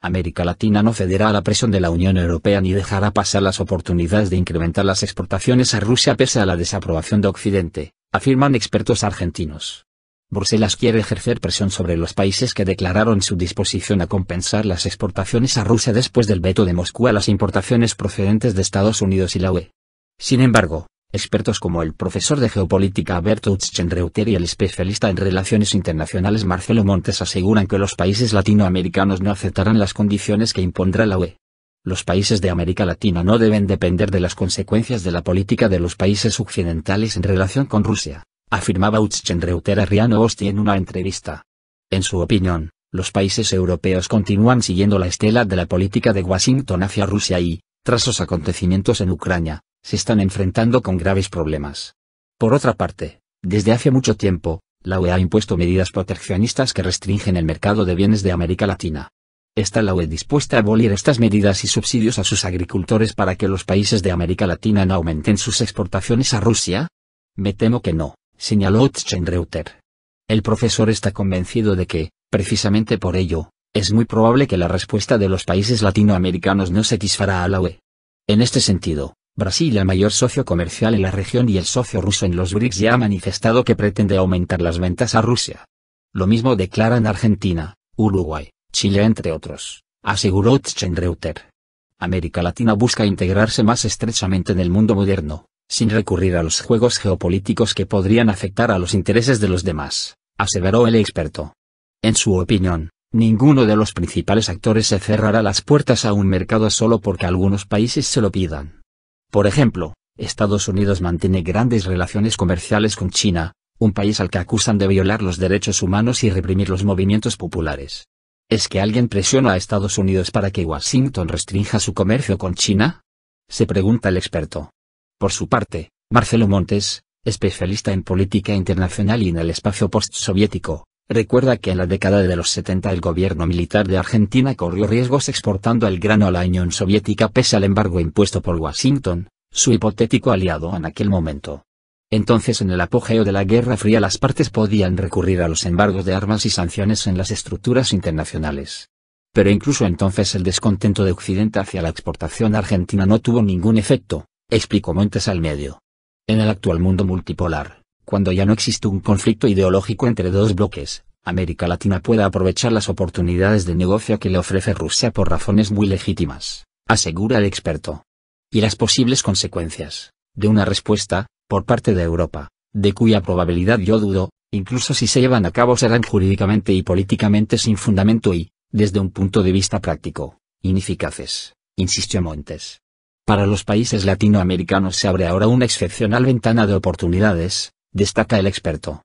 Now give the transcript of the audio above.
América Latina no cederá a la presión de la Unión Europea ni dejará pasar las oportunidades de incrementar las exportaciones a Rusia pese a la desaprobación de Occidente, afirman expertos argentinos. Bruselas quiere ejercer presión sobre los países que declararon su disposición a compensar las exportaciones a Rusia después del veto de Moscú a las importaciones procedentes de Estados Unidos y la UE. Sin embargo, Expertos como el profesor de geopolítica Alberto Utschenreuter y el especialista en relaciones internacionales Marcelo Montes aseguran que los países latinoamericanos no aceptarán las condiciones que impondrá la UE. Los países de América Latina no deben depender de las consecuencias de la política de los países occidentales en relación con Rusia, afirmaba Utschenreuter a Riano Osti en una entrevista. En su opinión, los países europeos continúan siguiendo la estela de la política de Washington hacia Rusia y, tras los acontecimientos en Ucrania, se están enfrentando con graves problemas. Por otra parte, desde hace mucho tiempo, la UE ha impuesto medidas proteccionistas que restringen el mercado de bienes de América Latina. Está la UE dispuesta a abolir estas medidas y subsidios a sus agricultores para que los países de América Latina no aumenten sus exportaciones a Rusia? Me temo que no, señaló Reuter. El profesor está convencido de que, precisamente por ello, es muy probable que la respuesta de los países latinoamericanos no satisfará a la UE. En este sentido, Brasil el mayor socio comercial en la región y el socio ruso en los BRICS ya ha manifestado que pretende aumentar las ventas a Rusia. Lo mismo declaran Argentina, Uruguay, Chile entre otros, aseguró Tschenreuter. América Latina busca integrarse más estrechamente en el mundo moderno, sin recurrir a los juegos geopolíticos que podrían afectar a los intereses de los demás, aseveró el experto. En su opinión, ninguno de los principales actores se cerrará las puertas a un mercado solo porque algunos países se lo pidan. Por ejemplo, Estados Unidos mantiene grandes relaciones comerciales con China, un país al que acusan de violar los derechos humanos y reprimir los movimientos populares. ¿Es que alguien presiona a Estados Unidos para que Washington restrinja su comercio con China? Se pregunta el experto. Por su parte, Marcelo Montes, especialista en política internacional y en el espacio postsoviético, Recuerda que en la década de los 70 el gobierno militar de Argentina corrió riesgos exportando el grano a la Unión Soviética pese al embargo impuesto por Washington, su hipotético aliado en aquel momento. Entonces en el apogeo de la Guerra Fría las partes podían recurrir a los embargos de armas y sanciones en las estructuras internacionales. Pero incluso entonces el descontento de Occidente hacia la exportación argentina no tuvo ningún efecto, explicó Montes al medio. En el actual mundo multipolar, cuando ya no existe un conflicto ideológico entre dos bloques, América Latina pueda aprovechar las oportunidades de negocio que le ofrece Rusia por razones muy legítimas, asegura el experto. Y las posibles consecuencias, de una respuesta, por parte de Europa, de cuya probabilidad yo dudo, incluso si se llevan a cabo serán jurídicamente y políticamente sin fundamento y, desde un punto de vista práctico, ineficaces, insistió Montes. Para los países latinoamericanos se abre ahora una excepcional ventana de oportunidades, destaca el experto.